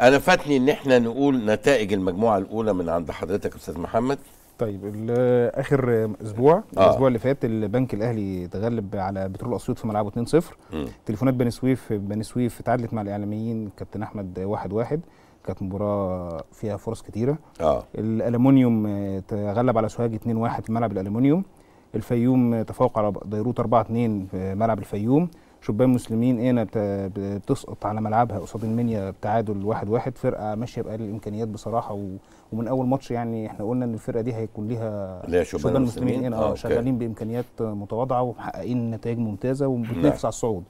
انا فاتني ان احنا نقول نتائج المجموعه الاولى من عند حضرتك استاذ محمد طيب اخر اسبوع آه. الاسبوع اللي فات البنك الاهلي تغلب على بترول اسيوط في ملعبه 2-0 تليفونات بني سويف بني سويف تعادلت مع الاعلاميين كابتن احمد 1-1 واحد واحد. كانت مباراه فيها فرص كتيره آه. الالومنيوم آه، تغلب على سوهاج 2-1 في ملعب الالومنيوم الفيوم آه، تفوق على ديروت 4-2 في ملعب الفيوم شبان مسلمين هنا ايه، بتسقط على ملعبها قصاد المنيا بتعادل واحد واحد فرقه ماشيه بقى الامكانيات بصراحه و... ومن اول ماتش يعني احنا قلنا ان الفرقه دي هيكون ليها شبان, مسلمين هنا ايه، اه, آه، شغالين بامكانيات متواضعه ومحققين نتائج ممتازه وبتنافس نعم. على الصعود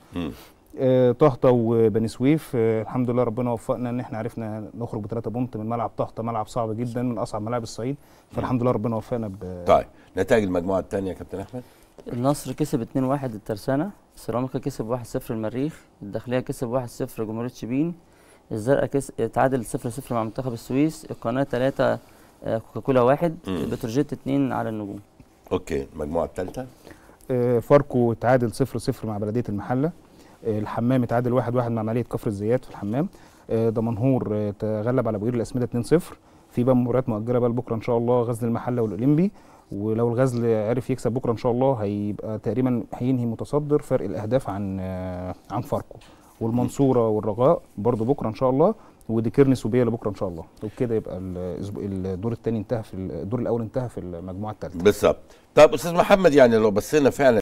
طهطا آه، وبني سويف آه، الحمد لله ربنا وفقنا ان احنا عرفنا نخرج بثلاثه بونت من ملعب طهطا ملعب صعب جدا من اصعب ملاعب الصعيد فالحمد لله ربنا وفقنا ب طيب نتائج المجموعه الثانيه يا كابتن احمد النصر كسب 2-1 الترسانه سيراميكا كسب 1-0 المريخ الداخليه كسب 1-0 جمهوريه شبين الزرقاء كس... تعادل 0-0 مع منتخب السويس القناه 3 آه، كوكاكولا 1 بتروجيت 2 على النجوم اوكي المجموعه الثالثه فاركو تعادل 0-0 مع بلديه المحله الحمام اتعادل 1-1 واحد واحد مع ماليه كفر الزيات في الحمام دمنهور آه، آه، تغلب على بوير الاسمده 2-0 في بقى مباريات مؤجله بقى لبكره ان شاء الله غزل المحله والاولمبي ولو الغزل عرف يكسب بكره ان شاء الله هيبقى تقريبا هينهي متصدر فرق الاهداف عن آه، عن فاركو والمنصوره والرغاء برضو بكره ان شاء الله وديكيرنس وبيلا بكره ان شاء الله وبكده يبقى الدور الثاني انتهى في الدور الاول انتهى في المجموعه الثالثه بالظبط طب استاذ محمد يعني لو بصينا فعلا